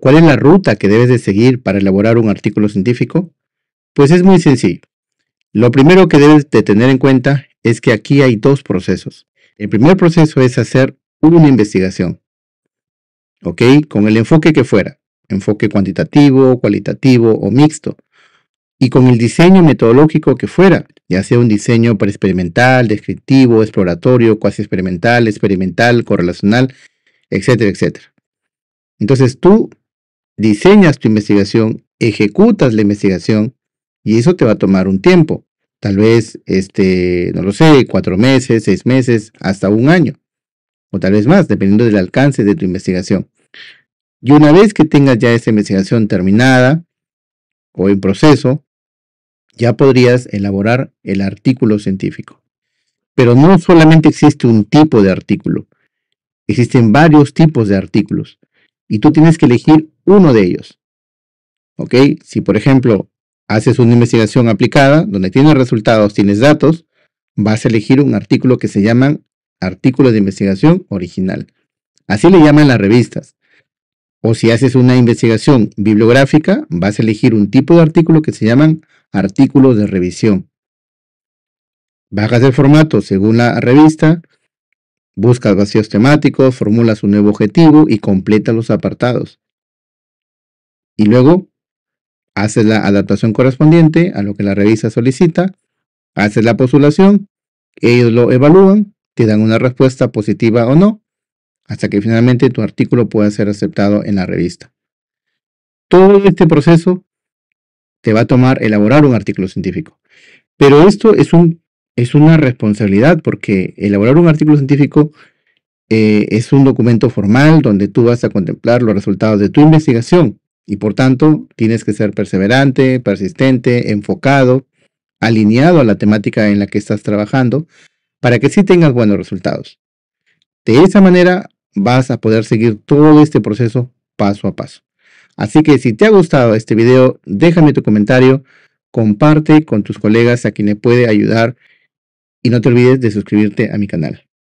cuál es la ruta que debes de seguir para elaborar un artículo científico? Pues es muy sencillo. Lo primero que debes de tener en cuenta es que aquí hay dos procesos. El primer proceso es hacer una investigación, ¿ok? Con el enfoque que fuera, enfoque cuantitativo, cualitativo o mixto, y con el diseño metodológico que fuera, ya sea un diseño preexperimental, descriptivo, exploratorio, cuasi experimental, experimental, correlacional, etcétera, etcétera. Entonces tú diseñas tu investigación, ejecutas la investigación y eso te va a tomar un tiempo. Tal vez, este, no lo sé, cuatro meses, seis meses, hasta un año o tal vez más, dependiendo del alcance de tu investigación. Y una vez que tengas ya esa investigación terminada o en proceso, ya podrías elaborar el artículo científico. Pero no solamente existe un tipo de artículo, existen varios tipos de artículos y tú tienes que elegir uno de ellos. ¿Ok? Si por ejemplo haces una investigación aplicada donde tienes resultados, tienes datos, vas a elegir un artículo que se llaman artículo de investigación original. Así le llaman las revistas. O si haces una investigación bibliográfica, vas a elegir un tipo de artículo que se llaman artículos de revisión. Bajas el formato según la revista Buscas vacíos temáticos, formulas un nuevo objetivo y completa los apartados. Y luego haces la adaptación correspondiente a lo que la revista solicita, haces la postulación, ellos lo evalúan, te dan una respuesta positiva o no, hasta que finalmente tu artículo pueda ser aceptado en la revista. Todo este proceso te va a tomar elaborar un artículo científico. Pero esto es un es una responsabilidad porque elaborar un artículo científico eh, es un documento formal donde tú vas a contemplar los resultados de tu investigación y por tanto tienes que ser perseverante, persistente, enfocado, alineado a la temática en la que estás trabajando para que sí tengas buenos resultados. De esa manera vas a poder seguir todo este proceso paso a paso. Así que si te ha gustado este video, déjame tu comentario, comparte con tus colegas a quienes puede ayudar y no te olvides de suscribirte a mi canal.